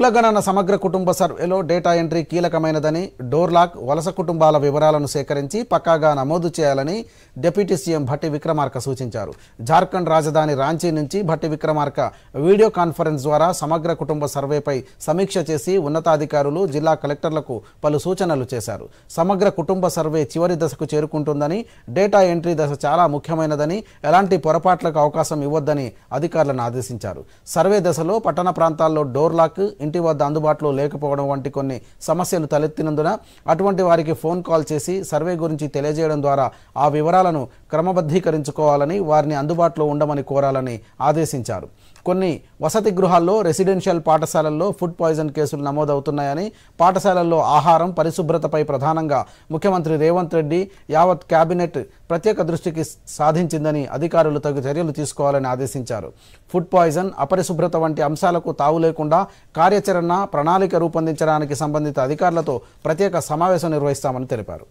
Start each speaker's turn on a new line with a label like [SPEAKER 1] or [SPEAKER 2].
[SPEAKER 1] కులగణన సమగ్ర కుటుంబ సర్వేలో డేటా ఎంట్రీ కీలకమైనదని డోర్లాక్ వలస కుటుంబాల వివరాలను సేకరించి పక్కాగా నమోదు చేయాలని డిప్యూటీ సీఎం భట్టి విక్రమార్క సూచించారు జార్ఖండ్ రాజధాని రాంచీ నుంచి భట్టి విక్రమార్క వీడియో కాన్ఫరెన్స్ ద్వారా సమగ్ర కుటుంబ సర్వేపై సమీక్ష చేసి ఉన్నతాధికారులు జిల్లా కలెక్టర్లకు పలు సూచనలు చేశారు సమగ్ర కుటుంబ సర్వే చివరి దశకు చేరుకుంటుందని డేటా ఎంట్రీ దశ చాలా ముఖ్యమైనదని ఎలాంటి పొరపాట్లకు అవకాశం ఇవ్వొద్దని అధికారులను ఆదేశించారు సర్వే దశలో పట్టణ ప్రాంతాల్లో డోర్లాక్ ఇంటి వద్ద అందుబాటులో లేకపోవడం వంటి కొన్ని సమస్యలు తలెత్తినందున అటువంటి వారికి ఫోన్ కాల్ చేసి సర్వే గురించి తెలియజేయడం ద్వారా ఆ వివరాలను క్రమబద్ధీకరించుకోవాలని వారిని అందుబాటులో ఉండమని కోరాలని ఆదేశించారు కొన్ని వసతి గృహాల్లో రెసిడెన్షియల్ పాఠశాలల్లో ఫుడ్ పాయిజన్ కేసులు నమోదవుతున్నాయని పాఠశాలల్లో ఆహారం పరిశుభ్రతపై ప్రధానంగా ముఖ్యమంత్రి రేవంత్ రెడ్డి యావత్ కేబినెట్ ప్రత్యేక దృష్టికి సాధించిందని అధికారులు తగు చర్యలు తీసుకోవాలని ఆదేశించారు ఫుడ్ పాయిజన్ అపరిశుభ్రత వంటి అంశాలకు తావు లేకుండా కార్యాచరణ ప్రణాళిక రూపొందించడానికి సంబంధిత అధికారులతో ప్రత్యేక సమావేశం నిర్వహిస్తామని తెలిపారు